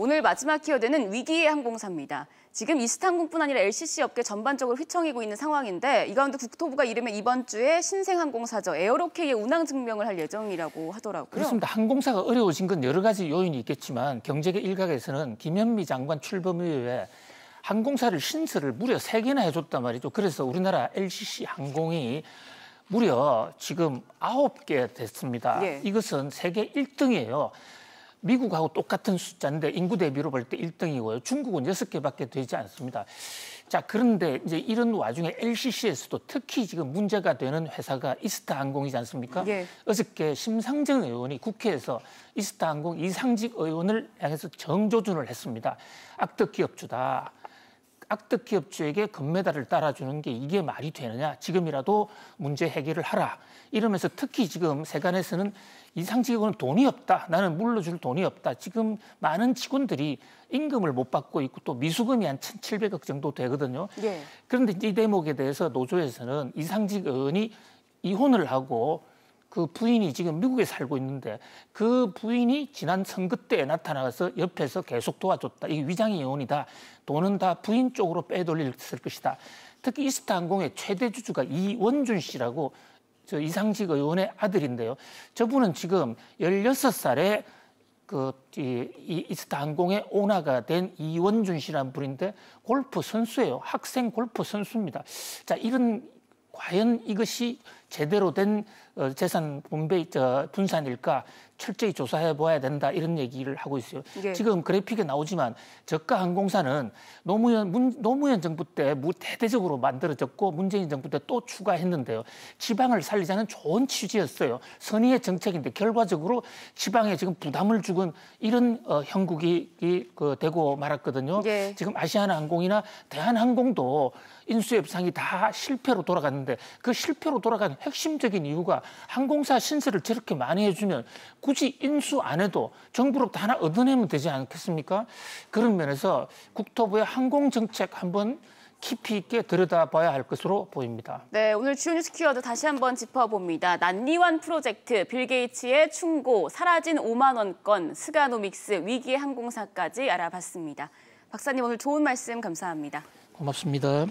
오늘 마지막 키워드는 위기의 항공사입니다. 지금 이스탄공뿐 아니라 LCC 업계 전반적으로 휘청이고 있는 상황인데 이 가운데 국토부가 이르면 이번 주에 신생항공사죠 에어로케이의 운항 증명을 할 예정이라고 하더라고요. 그렇습니다. 항공사가 어려워진 건 여러 가지 요인이 있겠지만 경제계 일각에서는 김현미 장관 출범 이후에 항공사를 신설을 무려 3개나 해줬단 말이죠. 그래서 우리나라 LCC 항공이 무려 지금 9개 됐습니다. 예. 이것은 세계 1등이에요 미국하고 똑같은 숫자인데 인구 대비로 볼 때 1등이고요. 중국은 6개밖에 되지 않습니다. 자, 그런데 이제 이런 와중에 LCC에서도 특히 지금 문제가 되는 회사가 이스타 항공이지 않습니까? 예. 어저께 심상정 의원이 국회에서 이스타 항공 이상직 의원을 향해서 정조준을 했습니다. 악덕 기업주다. 악덕 기업주에게 금메달을 따라주는 게 이게 말이 되느냐 지금이라도 문제 해결을 하라 이러면서 특히 지금 세간에서는 이상 직원은 돈이 없다 나는 물러줄 돈이 없다 지금 많은 직원들이 임금을 못 받고 있고 또 미수금이 한 1,700억 정도 되거든요. 예. 그런데 이 대목에 대해서 노조에서는 이상직원이 이혼을 하고 그 부인이 지금 미국에 살고 있는데 그 부인이 지난 선거 때 나타나서 옆에서 계속 도와줬다. 이게 위장의 예원이다 돈은 다 부인 쪽으로 빼돌렸을 것이다. 특히 이스타항공의 최대 주주가 이원준 씨라고 저 이상식 의원의 아들인데요. 저분은 지금 16살에 그, 이, 이 이스타항공의 오너가 된 이원준 씨라는 분인데 골프 선수예요. 학생 골프 선수입니다. 자, 이런 과연 이것이 제대로 된 어, 재산 분배 분산일까 철저히 조사해 봐야 된다 이런 얘기를 하고 있어요. 네. 지금 그래픽에 나오지만 저가 항공사는 노무현 문, 노무현 정부 때 대대적으로 만들어졌고 문재인 정부 때 또 추가했는데요. 지방을 살리자는 좋은 취지였어요. 선의의 정책인데 결과적으로 지방에 지금 부담을 주은 이런 어, 형국이 그, 되고 말았거든요. 네. 지금 아시아나항공이나 대한항공도 인수협상이 다 실패로 돌아갔는데 그 실패로 돌아간 핵심적인 이유가 항공사 신세를 저렇게 많이 해주면 굳이 인수 안 해도 정부로부터 하나 얻어내면 되지 않겠습니까? 그런 면에서 국토부의 항공정책 한번 깊이 있게 들여다봐야 할 것으로 보입니다. 네, 오늘 주요 뉴스 키워드 다시 한번 짚어봅니다. 난리완 프로젝트, 빌 게이츠의 충고, 사라진 5만 원권, 스가노믹스, 위기의 항공사까지 알아봤습니다. 박사님 오늘 좋은 말씀 감사합니다. 고맙습니다.